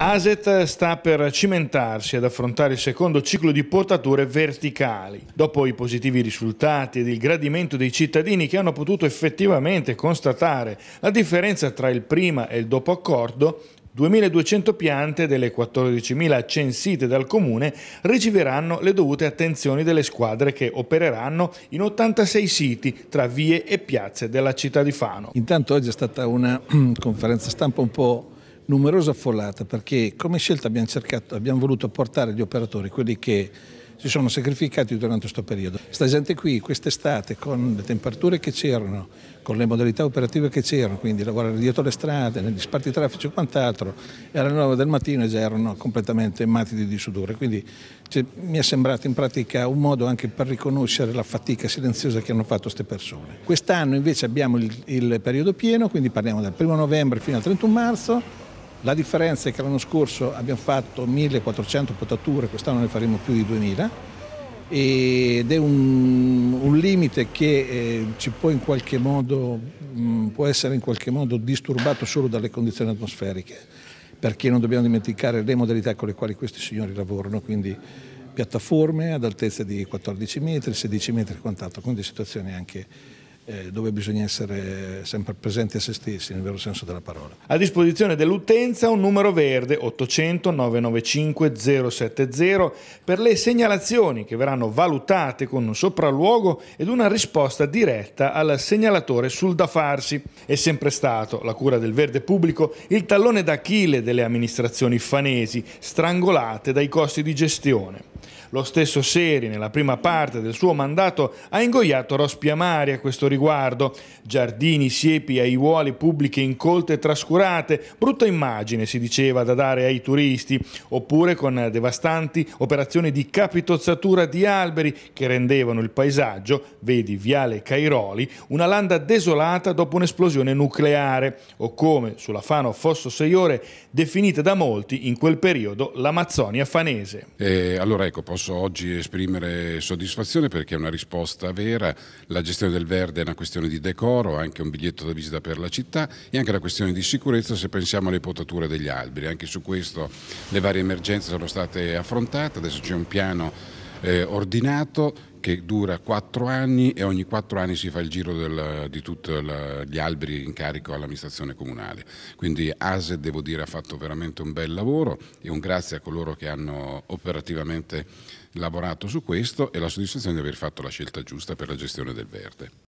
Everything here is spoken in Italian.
ASET sta per cimentarsi ad affrontare il secondo ciclo di portature verticali. Dopo i positivi risultati ed il gradimento dei cittadini che hanno potuto effettivamente constatare la differenza tra il prima e il dopo accordo, 2.200 piante delle 14.000 censite dal comune riceveranno le dovute attenzioni delle squadre che opereranno in 86 siti tra vie e piazze della città di Fano. Intanto oggi è stata una conferenza stampa un po' numerosa affollata perché come scelta abbiamo, cercato, abbiamo voluto portare gli operatori, quelli che si sono sacrificati durante questo periodo. Sta gente qui quest'estate con le temperature che c'erano, con le modalità operative che c'erano, quindi lavorare dietro le strade, negli sparti traffici e quant'altro, e alle 9 del mattino già erano completamente matiti di sudore. Quindi cioè, mi è sembrato in pratica un modo anche per riconoscere la fatica silenziosa che hanno fatto queste persone. Quest'anno invece abbiamo il, il periodo pieno, quindi parliamo dal 1 novembre fino al 31 marzo la differenza è che l'anno scorso abbiamo fatto 1400 potature, quest'anno ne faremo più di 2000 ed è un, un limite che eh, ci può, in qualche modo, mh, mm, può essere in qualche modo disturbato solo dalle condizioni atmosferiche perché non dobbiamo dimenticare le modalità con le quali questi signori lavorano, quindi piattaforme ad altezza di 14 metri, 16 metri e quant'altro, quindi situazioni anche eh, dove bisogna essere sempre presenti a se stessi, nel vero senso della parola. A disposizione dell'utenza un numero verde 800 995 070 per le segnalazioni che verranno valutate con un sopralluogo ed una risposta diretta al segnalatore sul da farsi. È sempre stato la cura del verde pubblico il tallone d'Achille delle amministrazioni fanesi, strangolate dai costi di gestione. Lo stesso Seri, nella prima parte del suo mandato, ha ingoiato rospiamari a questo riguardo. Giardini, siepi, aiuoli, pubbliche incolte e trascurate, brutta immagine, si diceva, da dare ai turisti, oppure con devastanti operazioni di capitozzatura di alberi che rendevano il paesaggio, vedi Viale Cairoli, una landa desolata dopo un'esplosione nucleare, o come sulla Fano Fosso Seiore, definita da molti in quel periodo l'Amazzonia fanese. Eh, allora ecco, posso oggi esprimere soddisfazione perché è una risposta vera, la gestione del verde è una questione di decoro, anche un biglietto da visita per la città e anche la questione di sicurezza se pensiamo alle potature degli alberi, anche su questo le varie emergenze sono state affrontate, adesso c'è un piano eh, ordinato che dura quattro anni e ogni quattro anni si fa il giro del, di tutti gli alberi in carico all'amministrazione comunale. Quindi ASE devo dire ha fatto veramente un bel lavoro e un grazie a coloro che hanno operativamente lavorato su questo e la soddisfazione di aver fatto la scelta giusta per la gestione del verde.